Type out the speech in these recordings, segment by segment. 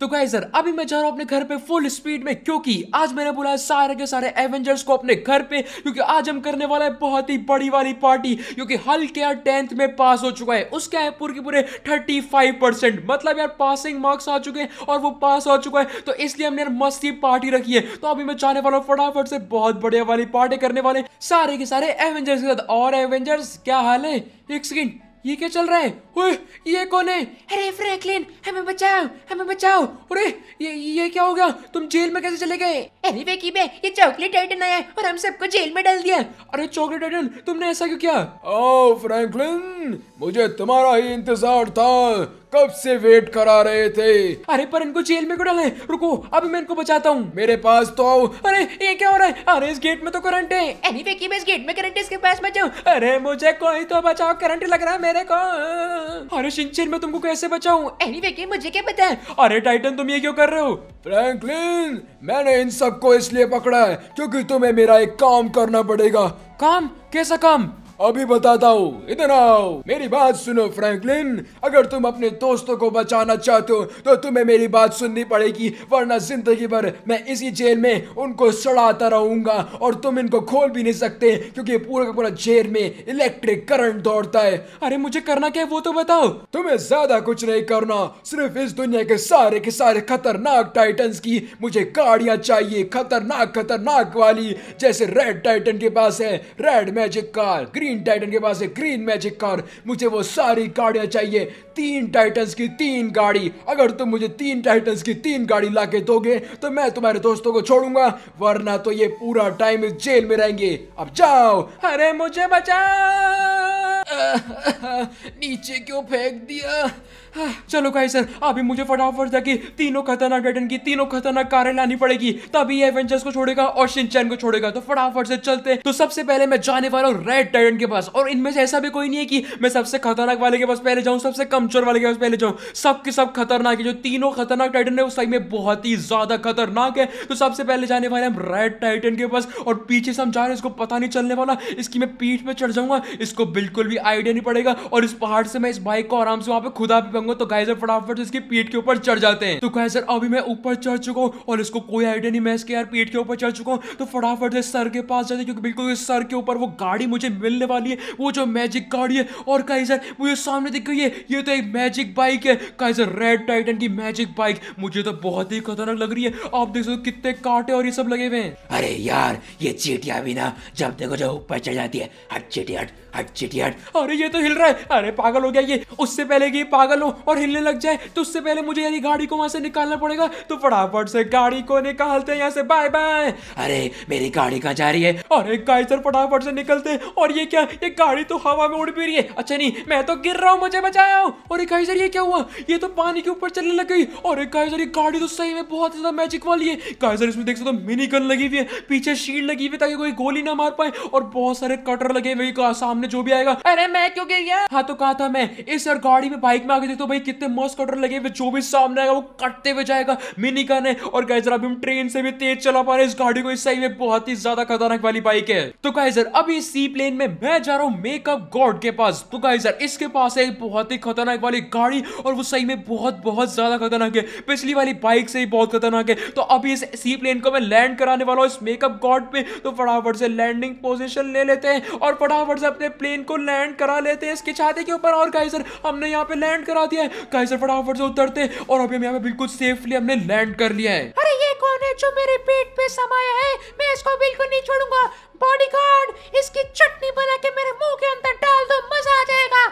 तो क्या सर अभी मैं जा रहा हूँ अपने घर पे फुल स्पीड में क्योंकि आज मैंने बुलाया सारे के सारे एवेंजर्स को अपने घर पे क्योंकि आज हम करने वाला है बहुत ही बड़ी वाली पार्टी क्योंकि हल्के यार टेंथ में पास हो चुका है उसके है पूरे के पूरे थर्टी फाइव परसेंट मतलब यार पासिंग मार्क्स आ चुके हैं और वो पास हो चुका है तो इसलिए हमने यार मस्ती पार्टी रखी है तो अभी मैं जाने वाला हूँ फटाफट से बहुत बढ़िया वाली पार्टी करने वाले सारे के सारे एवेंजर्स के साथ और एवेंजर्स क्या हाल है एक सेकेंड ये क्या चल रहा है ओए ये कौन है अरे फ्रैंकलिन हमें बचाओ हमें बचाओ अरे ये ये क्या हो गया तुम जेल में कैसे चले गए अरे बेकी बे ये चॉकलेट टाइटन आया और हम सबको जेल में डाल दिया अरे चॉकलेट टाइटन तुमने ऐसा क्यों किया ओ फ्रैंकलिन मुझे तुम्हारा ही इंतजार था कब से वेट करा रहे थे अरे पर इनको जेल में क्यों डाले रुको अभी मैं इनको बचाता हूँ मेरे पास तो आओ अरे ये क्या हो रहा है अरे इस गेट में तो करंट है एनीवे की मैं इस गेट में करंट इसके पास मत जाऊँ अरे मुझे कोई तो बचाओ करंट लग रहा है मेरे को अरे शिनचैन मैं तुमको कैसे बचाऊं एनीवे की मुझे क्या बताए अरे टाइटन तुम ये क्यों कर रहे हो फ्रैंकलिन मैंने इन सबको इसलिए पकड़ा है क्योंकि तुम्हें मेरा एक काम करना पड़ेगा काम कैसा काम अभी बताता हूँ इधर आओ मेरी बात सुनो फ्रैंकलिन अगर तुम अपने दोस्तों को बचाना चाहते हो तो तुम्हें मेरी बात सुननी पड़ेगी वरना जिंदगी भर मैं इसी जेल में उनको सड़ाता रहूंगा और तुम इनको खोल भी नहीं सकते क्योंकि पूरा का पूरा जेल में इलेक्ट्रिक करंट दौड़ता है अरे मुझे करना क्या है वो तो बताओ तुम्हें ज्यादा कुछ नहीं करना सिर्फ इस दुनिया के सारे के सारे खतरनाक टाइटन्स की मुझे गाड़ियां चाहिए खतरनाक खतरनाक वाली जैसे रेड टाइटन के पास है red magic car green green Titan के पास है ग्रीन मैजिक कार मुझे वो सारी गाड़ियां चाहिए तीन टाइटन्स की तीन गाड़ी अगर तुम मुझे तीन टाइटन की तीन गाड़ी ला के दोगे तो मैं तुम्हारे दोस्तों को छोड़ूंगा वरना तो ये पूरा टाइम जेल में रहेंगे अब जाओ अरे मुझे बचा नीचे क्यों फेंक दिया चलो गाइस सर अभी मुझे फटाफट जाके तीनों खतरनाक टाइटन की तीनों खतरनाक कारें लानी पड़ेगी तभी एवेंजर्स को छोड़ेगा और शिनचैन को छोड़ेगा तो फटाफट से चलते हैं तो सबसे पहले मैं जाने वाला हूँ रेड टाइटन के पास और इनमें से ऐसा भी कोई नहीं है कि मैं सबसे खतरनाक वाले के पास पहले जाऊँ सबसे कमजोर वाले के पास पहले जाऊँ सबके सब खतरनाक है जो तीनों खतरनाक टाइटन है वो सही में बहुत ही ज्यादा खतरनाक है तो सबसे पहले जाने वाले हम रेड टाइटन के पास और पीछे से हम जा रहे हैं इसको पता नहीं चलने वाला इसकी मैं पीठ पर चढ़ जाऊंगा इसको बिल्कुल भी आइडिया नहीं पड़ेगा और इस पहाड़ से मैं इस बाइक को आराम से वहां पे खुदा भी करूंगा तो गाइजर फटाफट इसकी पीठ के ऊपर चढ़ जाते हैं तो गाइजर अभी मैं ऊपर चढ़ चुका हूँ और इसको कोई आइडिया नहीं मैं इसके यार पीठ के ऊपर चढ़ चुका हूँ तो फटाफट से सर के पास जाते क्योंकि बिल्कुल इस सर के ऊपर वो गाड़ी मुझे मिलने वाली है वो जो मैजिक गाड़ी है और गाइजर मुझे सामने दिख गई है ये तो एक मैजिक बाइक है गाइजर रेड टाइटन की मैजिक बाइक मुझे तो बहुत ही खतरनाक लग रही है आप देख सकते कितने कांटे और ये सब लगे हुए हैं अरे यार ये चीटिया भी ना जब देखो जब ऊपर चढ़ जाती है हट चीटी हट हट चिटियाट अरे ये तो हिल रहा है अरे पागल हो गया ये उससे पहले कि पागल हो और हिलने लग जाए तो उससे पहले मुझे यानी गाड़ी को वहां से निकालना पड़ेगा तो फटाफट से गाड़ी को निकालते हैं यहाँ से बाय बाय अरे मेरी गाड़ी कहाँ जा रही है और एक गाय सर फटाफट से निकलते हैं और ये क्या ये गाड़ी तो हवा में उड़ भी रही है अच्छा नहीं मैं तो गिर रहा हूँ मुझे बचाओ और एक सर ये क्या हुआ ये तो पानी के ऊपर चलने लग गई और एक सर ये गाड़ी तो सही में बहुत ज्यादा मैजिक वाली है गाय सर इसमें देख सकते मिनी गन लगी हुई है पीछे शील्ड लगी हुई ताकि कोई गोली ना मार पाए और बहुत सारे कटर लगे हुए सामने जो भी आएगा अरे मैं क्यों गिर गया हाँ तो कहा था मैं इस और गाड़ी में बाइक में आगे तो भाई कितने मस्त कटर लगे हुए जो भी सामने आएगा वो कटते हुए जाएगा मिनी गन है और गाइजर अभी हम ट्रेन से भी तेज चला पा रहे इस गाड़ी को इस सही में बहुत ही ज्यादा खतरनाक वाली बाइक है तो गाइजर अभी सी प्लेन में मैं जा रहा हूँ मेकअप गॉड के पास तो गाइजर इसके पास है बहुत ही खतरनाक वाली गाड़ी और वो सही में बहुत बहुत ज्यादा खतरनाक है पिछली वाली बाइक से ही बहुत खतरनाक है तो अभी इस सी प्लेन को मैं लैंड कराने वाला हूँ इस मेकअप गॉड पे तो फटाफट से लैंडिंग पोजिशन ले लेते हैं और फटाफट से अपने प्लेन को लैंड करा लेते हैं इसके छाते के ऊपर और गाइजर हमने यहाँ पे लैंड करा दिया है काइसर फटाफट से उतरते और अभी हम यहाँ पे बिल्कुल सेफली हमने लैंड कर लिया है अरे ये कौन है जो मेरे पेट पे समाया है मैं इसको बिल्कुल नहीं छोड़ूंगा बॉडीगार्ड इसकी चटनी बना के मेरे मुंह के अंदर डाल दो मजा आ जाएगा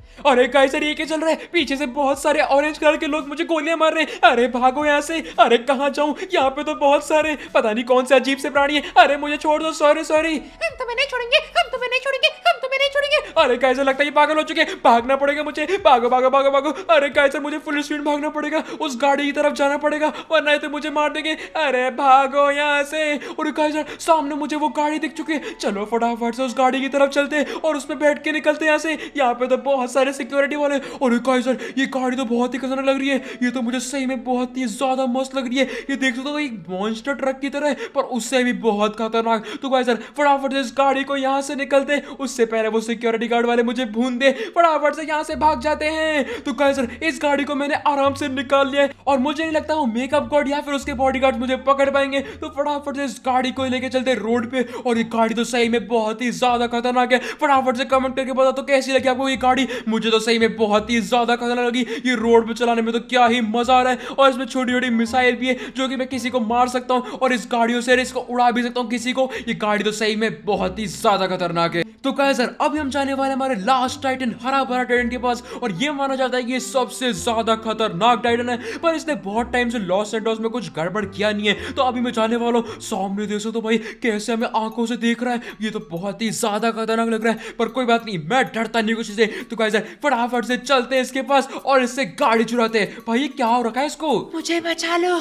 अरे गाइस अरे ये क्या चल रहा है पीछे से बहुत सारे ऑरेंज कलर के लोग मुझे गोलियां मार रहे हैं अरे भागो यहाँ से अरे कहाँ जाऊँ यहाँ पे तो बहुत सारे पता नहीं कौन से अजीब से प्राणी है अरे मुझे छोड़ दो सॉरी सॉरी हम तो मैं नहीं छोड़ेंगे हम तो मैं नहीं छोड़ेंगे हम तो मैं नहीं छोड़ेंगे अरे कैसे लगता है ये पागल हो चुके भागना पड़ेगा मुझे भागो भागो भागो भागो अरे कैसे मुझे फुल स्पीड भागना पड़ेगा उस गाड़ी की तरफ जाना पड़ेगा वरना तो मुझे मार देंगे अरे भागो यहाँ से और कैसे सामने मुझे वो गाड़ी गाड़ी दिख चुकी है चलो फटाफट से उस गाड़ी की तरफ चलते हैं और उसमें बैठ के निकलते हैं यहाँ से यहाँ पे तो बहुत सारे सिक्योरिटी वाले और कहा सर ये गाड़ी तो बहुत ही खतरनाक लग रही है ये तो मुझे सही में बहुत ही ज्यादा मस्त लग रही है ये देख सकते हो तो एक मॉन्स्टर ट्रक की तरह है पर उससे भी बहुत खतरनाक तो कहा सर फटाफट से इस गाड़ी को यहाँ से निकलते उससे पहले वो सिक्योरिटी गार्ड वाले मुझे भून दे फटाफट से यहाँ से भाग जाते हैं तो कहा सर इस गाड़ी को मैंने आराम से निकाल लिया और मुझे नहीं लगता हूँ मेकअप गार्ड या फिर उसके बॉडी मुझे पकड़ पाएंगे तो फटाफट से इस गाड़ी को लेके चलते रोड पे और ये गाड़ी तो सही में बहुत ही ज्यादा खतरनाक है फटाफट से कमेंट करके बता तो कैसी लगी आपको ये गाड़ी मुझे तो सही में बहुत ही ज्यादा खतरनाक लगी ये रोड पर चलाने में तो क्या ही मजा आ रहा है और इसमें छोटी छोटी मिसाइल भी है जो कि मैं किसी को मार सकता हूँ और इस गाड़ियों से इसको उड़ा भी सकता हूँ किसी को ये गाड़ी तो सही में बहुत ही ज्यादा खतरनाक है तो कहे सर अभी हम जाने वाले हमारे लास्ट टाइटन हरा भरा टाइटन के पास और ये माना जाता है कि ये सबसे ज्यादा खतरनाक टाइटन है पर इसने बहुत टाइम से लॉस एंड में कुछ गड़बड़ किया नहीं है तो अभी मैं जाने वाला हूँ सामने देखो तो भाई कैसे हमें आंखों से देख रहा है ये तो बहुत ही ज्यादा खतरनाक लग रहा है पर कोई बात नहीं मैं डरता नहीं कुछ से तो गाइस फटाफट से चलते हैं इसके पास और इससे गाड़ी चुराते हैं भाई क्या हो रखा है इसको मुझे बचा लो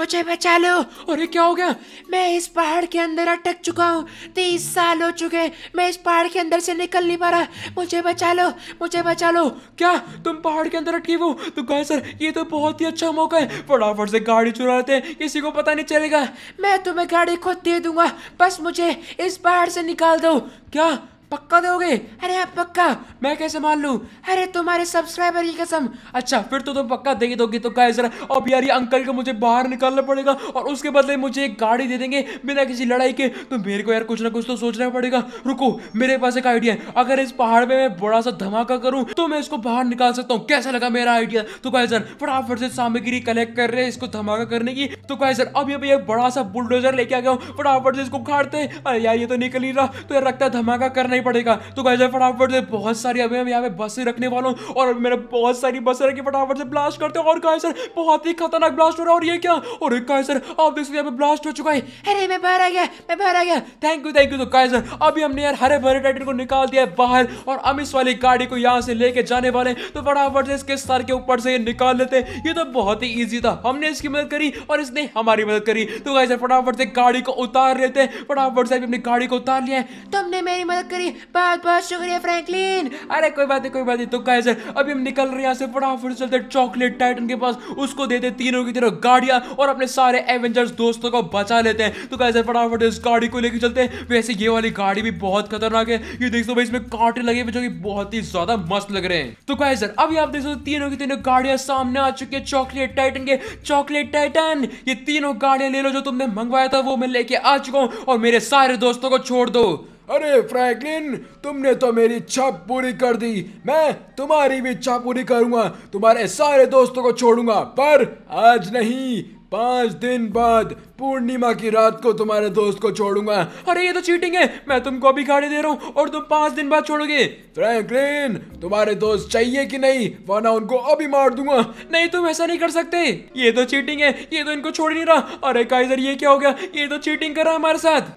मुझे बचा लो अरे क्या हो गया मैं इस पहाड़ के अंदर अटक चुका हूँ तीस साल हो चुके मैं इस पहाड़ के अंदर से निकल नहीं पा रहा मुझे बचा लो मुझे बचा लो क्या तुम पहाड़ के अंदर अटके हो तो गाय सर ये तो बहुत ही अच्छा मौका है फटाफट से गाड़ी चुराते हैं किसी को पता नहीं चलेगा मैं तुम्हें गाड़ी खुद दे दूंगा बस मुझे इस पहाड़ से निकाल दो क्या पक्का दोगे अरे आप हाँ, पक्का मैं कैसे मान लू अरे तुम्हारे सब्सक्राइबर की कसम अच्छा फिर तो तुम पक्का दे दोगे तो गाइस अब यार ये अंकल को मुझे बाहर निकालना पड़ेगा और उसके बदले मुझे एक गाड़ी दे देंगे बिना किसी लड़ाई के तो मेरे को यार कुछ ना कुछ तो सोचना पड़ेगा रुको मेरे पास एक आइडिया है अगर इस पहाड़ में मैं बड़ा सा धमाका करूँ तो मैं इसको बाहर निकाल सकता हूँ कैसा लगा मेरा आइडिया तो गाइस फटाफट से सामग्री कलेक्ट कर रहे हैं इसको धमाका करने की तो गाइस अब अभी एक बड़ा सा बुलडोजर लेके आ गया हूँ फटाफट से इसको उखाड़ते अरे यार ये तो निकल ही रहा तो यार लगता है धमाका करना ही पड़ेगा तो गाइस फटाफट से बहुत सारी अभी हम यहाँ पे बसें रखने वाला हूँ और मेरे बहुत सारी बसें रखी फटाफट से ब्लास्ट करते हैं और गाय सर बहुत ही खतरनाक ब्लास्ट हो रहा है और ये क्या और गाइस सर आप देख सकते यहाँ पे ब्लास्ट हो चुका है अरे मैं बाहर आ गया मैं बाहर आ गया थैंक यू थैंक यू तो गाय सर अभी हमने यार हरे भरे टाइटन को निकाल दिया बाहर और हम इस वाली गाड़ी को यहाँ से लेके जाने वाले हैं तो फटाफट से इसके सर के ऊपर से ये निकाल लेते हैं ये तो बहुत ही ईजी था हमने इसकी मदद करी और इसने हमारी मदद करी तो गाय सर फटाफट से गाड़ी को उतार लेते हैं फटाफट से अभी अपनी गाड़ी को उतार लिया तुमने तो मेरी मदद करी बहुत बहुत शुक्रिया फ्रैंकलिन अरे कोई बात नहीं कोई बात नहीं तो कहे सर अभी हम निकल रहे हैं यहाँ से फटाफट चलते चॉकलेट टाइटन के पास उसको देते तीनों की तीनों गाड़िया और अपने सारे एवेंजर्स दोस्तों को बचा लेते हैं तो कहे सर फटाफट इस गाड़ी को लेकर चलते हैं वैसे ये वाली गाड़ी भी बहुत खतरनाक है ये देख सो भाई इसमें कांटे लगे हुए जो की बहुत ही ज्यादा मस्त लग रहे हैं तो कहे सर अभी आप देख सो तीनों की तीनों गाड़िया सामने आ चुकी है चॉकलेट टाइटन के चॉकलेट टाइटन ये तीनों गाड़िया ले लो जो तुमने मंगवाया था वो मैं लेके आ चुका हूँ और मेरे सारे दोस्तों को छोड़ दो अरे फ्रैंकलिन तुमने तो मेरी इच्छा पूरी कर दी मैं तुम्हारी भी इच्छा पूरी करूंगा तुम्हारे सारे दोस्तों को छोड़ूंगा पर आज नहीं पांच दिन बाद पूर्णिमा की रात को तुम्हारे दोस्त को छोड़ूंगा अरे ये तो चीटिंग है मैं तुमको अभी गाड़ी दे रहा हूँ और तुम पांच दिन बाद छोड़ोगे फ्रैंकलिन तुम्हारे दोस्त चाहिए कि नहीं वरना उनको अभी मार दूंगा नहीं तुम ऐसा नहीं कर सकते ये तो चीटिंग है ये तो इनको छोड़ नहीं रहा अरे काइजर ये क्या हो गया ये तो चीटिंग कर रहा हमारे साथ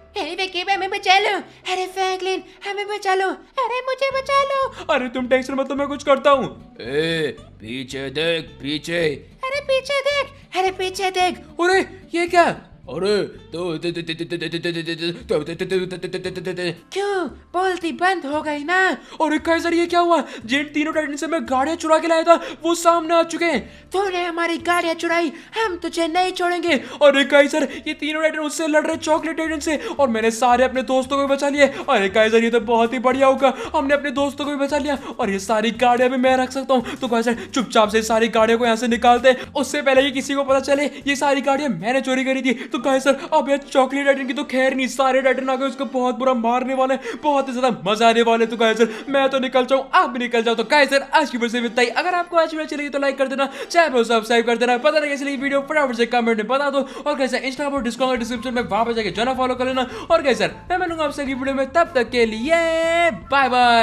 हमें बचा लो अरे फ्रैंकलिन हमें बचा लो अरे मुझे बचा लो अरे तुम टेंशन मत मैं कुछ करता हूँ पीछे देख पीछे अरे पीछे देख अरे पीछे देख अरे ये क्या अरे तो क्यों बोलती बंद हो गई ना अरे कैसर ये क्या हुआ जिन तीनों टाइटन से मैं गाड़ियां चुरा के लाया था वो सामने आ चुके हैं तूने हमारी गाड़ियां चुराई हम तुझे नहीं छोड़ेंगे अरे कैसर ये तीनों टाइटन उससे लड़ रहे चॉकलेट टाइटन से और मैंने सारे अपने दोस्तों को बचा लिए अरे कैसर ये तो बहुत ही बढ़िया होगा हमने अपने दोस्तों को भी बचा लिया और ये सारी गाड़ियां भी मैं रख सकता हूँ तो कैसर चुपचाप से सारी गाड़ियों को यहाँ से निकालते उससे पहले ये किसी को पता चले ये सारी गाड़ियां मैंने चोरी करी थी तो कहे सर अब यार चॉकलेट आइटन की तो खैर नहीं सारे टाइटन आ गए उसको बहुत बुरा मारने वाले बहुत ही ज्यादा मजा आने वाले तो कहे सर मैं तो निकल जाऊँ आप भी निकल जाओ तो कहे सर आज की वीडियो बताइए अगर आपको आज अच्छी लगी तो लाइक कर देना चैनल सब्सक्राइब कर देना पता नहीं इसलिए वीडियो फटाफट से कमेंट में बता दो और कैसे इंस्टा पर डिस्काउंट डिस्क्रिप्शन में वहां पर जाकर जाना फॉलो कर लेना और गाय सर मैं मिलूंगा आपसे अगली वीडियो में तब तक के लिए बाय बाय